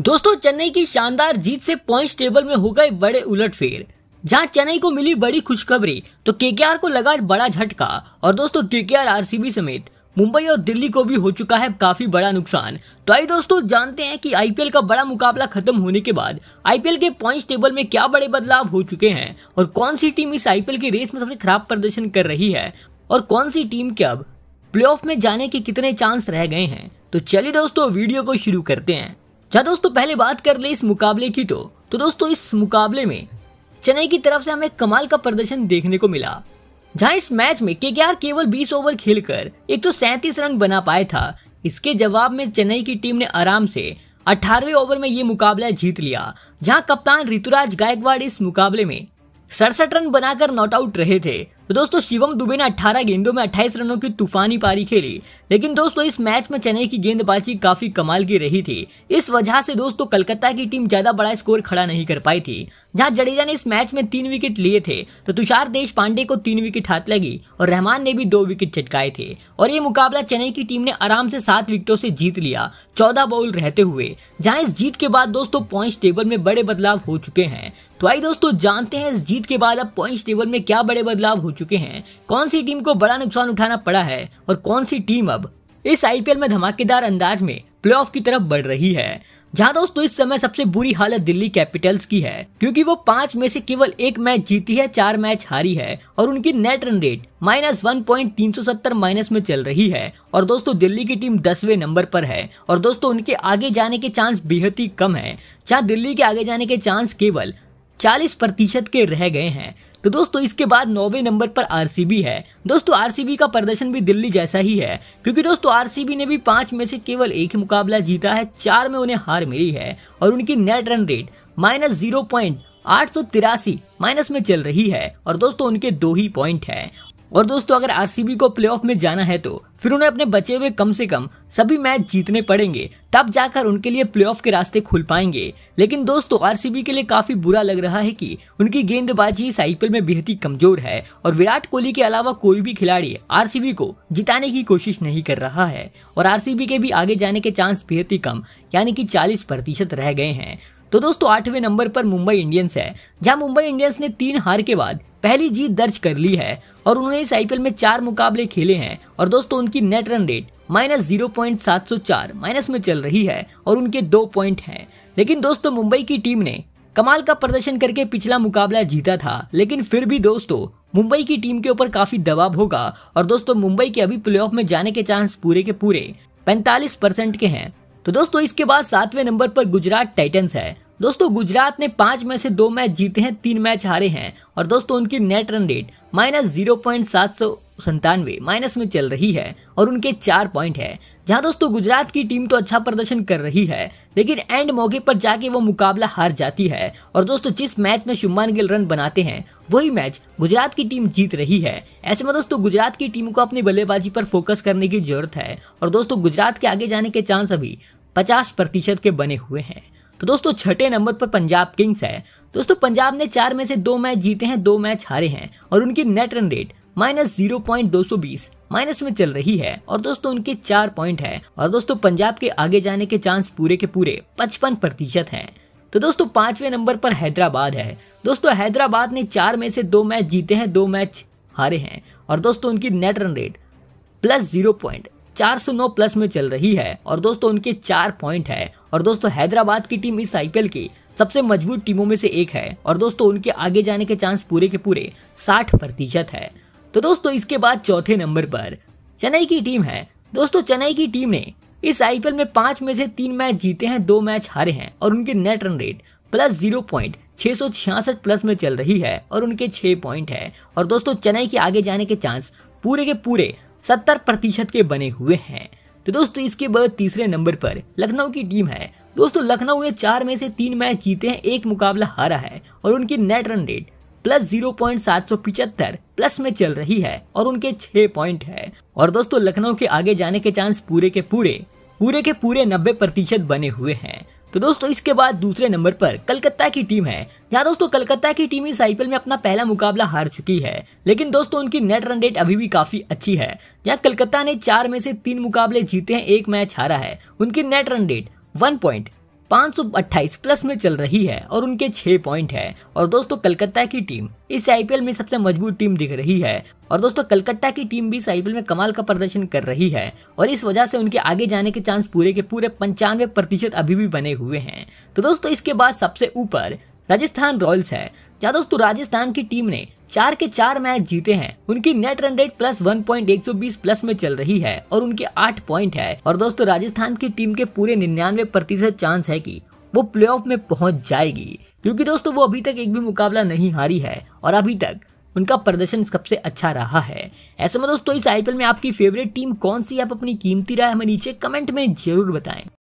दोस्तों चेन्नई की शानदार जीत से पॉइंट टेबल में हो गए बड़े उलटफेर जहां चेन्नई को मिली बड़ी खुशखबरी तो केकेआर को लगा बड़ा झटका और दोस्तों केकेआर आरसीबी समेत मुंबई और दिल्ली को भी हो चुका है काफी बड़ा नुकसान तो आई दोस्तों जानते हैं कि आईपीएल का बड़ा मुकाबला खत्म होने के बाद आईपीएल के पॉइंट्स टेबल में क्या बड़े बदलाव हो चुके हैं और कौन सी टीम इस आईपीएल की रेस में सबसे खराब प्रदर्शन कर रही है और कौन सी टीम के अब प्लेऑफ में जाने के कितने चांस रह गए हैं तो चलिए दोस्तों वीडियो को शुरू करते हैं जहाँ दोस्तों पहले बात कर ले इस मुकाबले की तो, तो दोस्तों इस मुकाबले में चेन्नई की तरफ से हमें कमाल का प्रदर्शन देखने को मिला जहाँ इस मैच में के केवल 20 ओवर खेलकर एक तो सैंतीस रन बना पाया था इसके जवाब में चेन्नई की टीम ने आराम से 18वें ओवर में ये मुकाबला जीत लिया जहाँ कप्तान ऋतुराज गायकवाड़ इस मुकाबले में सड़सठ रन बनाकर नॉट आउट रहे थे तो दोस्तों शिवम दुबे ने 18 गेंदों में 28 रनों की तूफानी पारी खेली लेकिन दोस्तों इस मैच में चेन्नई की गेंदबाजी काफी कमाल की रही थी इस वजह से दोस्तों कलकत्ता की टीम ज्यादा बड़ा स्कोर खड़ा नहीं कर पाई थी जहां जडेजा ने इस मैच में तीन विकेट लिए थे तो तुषार देश पांडे को तीन विकेट हाथ लगी और रहमान ने भी दो विकेट चटकाए थे और ये मुकाबला चेन्नई की टीम ने आराम से सात विकेटों से जीत लिया चौदह बॉल रहते हुए जहां इस जीत के बाद दोस्तों पॉइंट टेबल में बड़े बदलाव हो चुके हैं तो आई दोस्तों जानते हैं इस जीत के बाद अब पॉइंट टेबल में क्या बड़े बदलाव हो चुके हैं कौन सी टीम को बड़ा नुकसान उठाना पड़ा है और कौन सी टीम अब इस आईपीएल में धमाकेदार अंदाज में प्लेऑफ की तरफ बढ़ रही है जहां दोस्तों इस समय सबसे बुरी हालत दिल्ली कैपिटल्स की है क्योंकि वो पांच में से केवल एक मैच जीती है चार मैच हारी है और उनकी net run rate minus one point तीन सौ सत्तर माइनस में चल रही है और दोस्तों दिल्ली की टीम दसवें नंबर पर है और दोस्तों उनके आगे जाने के चांस बेहद ही कम है जहाँ दिल्ली के आगे जाने के चांस केवल चालीस प्रतिशत के रह गए हैं तो दोस्तों इसके बाद नौवे नंबर पर आरसीबी है दोस्तों आरसीबी का प्रदर्शन भी दिल्ली जैसा ही है क्योंकि दोस्तों आरसीबी ने भी पांच में से केवल एक ही मुकाबला जीता है चार में उन्हें हार मिली है और उनकी net run rate minus zero point आठ सौ तिरासी माइनस में चल रही है और दोस्तों उनके दो ही पॉइंट है और दोस्तों अगर आरसीबी को प्लेऑफ में जाना है तो फिर उन्हें अपने बचे हुए कम से कम सभी मैच जीतने पड़ेंगे तब जाकर उनके लिए प्लेऑफ के रास्ते खुल पाएंगे लेकिन दोस्तों आरसीबी के लिए काफी बुरा लग रहा है कि उनकी गेंदबाजी इस आईपीएल में बेहद ही कमजोर है और विराट कोहली के अलावा कोई भी खिलाड़ी आर को जिताने की कोशिश नहीं कर रहा है और आर के भी आगे जाने के चांस बेहद ही कम यानी की चालीस प्रतिशत रह गए हैं तो दोस्तों आठवें नंबर पर मुंबई इंडियंस है जहां मुंबई इंडियंस ने तीन हार के बाद पहली जीत दर्ज कर ली है और उन्होंने इस आईपीएल में चार मुकाबले खेले हैं और दोस्तों उनकी net run rate minus zero point सात सौ चार माइनस में चल रही है और उनके दो पॉइंट हैं लेकिन दोस्तों मुंबई की टीम ने कमाल का प्रदर्शन करके पिछला मुकाबला जीता था लेकिन फिर भी दोस्तों मुंबई की टीम के ऊपर काफी दबाव होगा और दोस्तों मुंबई के अभी प्ले में जाने के चांस पूरे के पूरे पैंतालीस परसेंट के हैं तो दोस्तों इसके बाद सातवें नंबर पर गुजरात टाइटन्स है दोस्तों गुजरात ने पांच में से दो मैच जीते हैं तीन मैच हारे हैं और दोस्तों उनकी net run rate minus zero point सात सौ संतानवे माइनस में चल रही है और उनके चार पॉइंट है जहां दोस्तों गुजरात की टीम तो अच्छा प्रदर्शन कर रही है लेकिन एंड मौके पर जाके वो मुकाबला हार जाती है और दोस्तों जिस मैच में शुभमान गिल रन बनाते हैं वही मैच गुजरात की टीम जीत रही है ऐसे में दोस्तों गुजरात की टीम को अपनी बल्लेबाजी पर फोकस करने की जरूरत है और दोस्तों गुजरात के आगे जाने के चांस अभी पचास प्रतिशत के बने हुए हैं तो दोस्तों छठे नंबर पर पंजाब किंग्स है दोस्तों पंजाब ने चार में से दो मैच जीते हैं दो मैच हारे हैं और उनकी net run rate minus zero point दो सौ बीस माइनस में चल रही है और दोस्तों उनके चार पॉइंट है और दोस्तों पंजाब के आगे जाने के चांस पूरे के पूरे पचपन प्रतिशत है तो दोस्तों पांचवे नंबर पर हैदराबाद है दोस्तों हैदराबाद ने चार में से दो मैच जीते हैं दो मैच हारे हैं और दोस्तों उनकी net run rate plus zero point चार सौ नौ प्लस में चल रही है और दोस्तों उनके चार पॉइंट है और दोस्तों हैदराबाद की टीम इस आईपीएल की सबसे मजबूत टीमों में से एक है और दोस्तों उनके आगे जाने के चांस पूरे के पूरे साठ प्रतिशत है तो दोस्तों इसके बाद चौथे नंबर पर चेन्नई की टीम है दोस्तों चेन्नई की टीम ने इस आईपीएल में पांच में से तीन मैच जीते हैं दो मैच हारे हैं और उनके net run rate plus zero point छह सौ छियासठ प्लस में चल रही है और उनके छह पॉइंट है और दोस्तों चेन्नई के आगे जाने के चांस पूरे के पूरे सत्तर प्रतिशत के बने हुए हैं तो दोस्तों इसके बाद तीसरे नंबर पर लखनऊ की टीम है दोस्तों लखनऊ ने चार में से तीन मैच जीते हैं एक मुकाबला हारा है और उनकी net run rate plus zero point सात सौ पिचहत्तर प्लस में चल रही है और उनके छह पॉइंट है और दोस्तों लखनऊ के आगे जाने के चांस पूरे के पूरे पूरे के पूरे नब्बे प्रतिशत बने हुए हैं तो दोस्तों इसके बाद दूसरे नंबर पर कलकत्ता की टीम है जहाँ दोस्तों कलकत्ता की टीम इस आईपीएल में अपना पहला मुकाबला हार चुकी है लेकिन दोस्तों उनकी नेट रन रेट अभी भी काफी अच्छी है यहाँ कलकत्ता ने चार में से तीन मुकाबले जीते हैं एक मैच हारा है उनकी net run rate one point 528 plus में चल रही है और उनके 6 पॉइंट है और दोस्तों कलकत्ता की टीम इस आईपीएल में सबसे मजबूत टीम दिख रही है और दोस्तों कलकत्ता की टीम भी इस आईपीएल में कमाल का प्रदर्शन कर रही है और इस वजह से उनके आगे जाने के चांस पूरे के पूरे पंचानवे प्रतिशत अभी भी बने हुए हैं तो दोस्तों इसके बाद सबसे ऊपर राजस्थान रॉयल्स है जहाँ दोस्तों राजस्थान की टीम ने चार के चार मैच जीते हैं उनकी net run rate plus one point एक सौ बीस प्लस में चल रही है और उनके आठ पॉइंट है और दोस्तों राजस्थान की टीम के पूरे निन्यानवे प्रतिशत चांस है की वो प्लेऑफ में पहुंच जाएगी क्योंकि दोस्तों वो अभी तक एक भी मुकाबला नहीं हारी है और अभी तक उनका प्रदर्शन सबसे अच्छा रहा है ऐसे में दोस्तों इस आईपीएल में आपकी फेवरेट टीम कौन सी आप अपनी कीमती राय हमें नीचे कमेंट में जरूर बताएं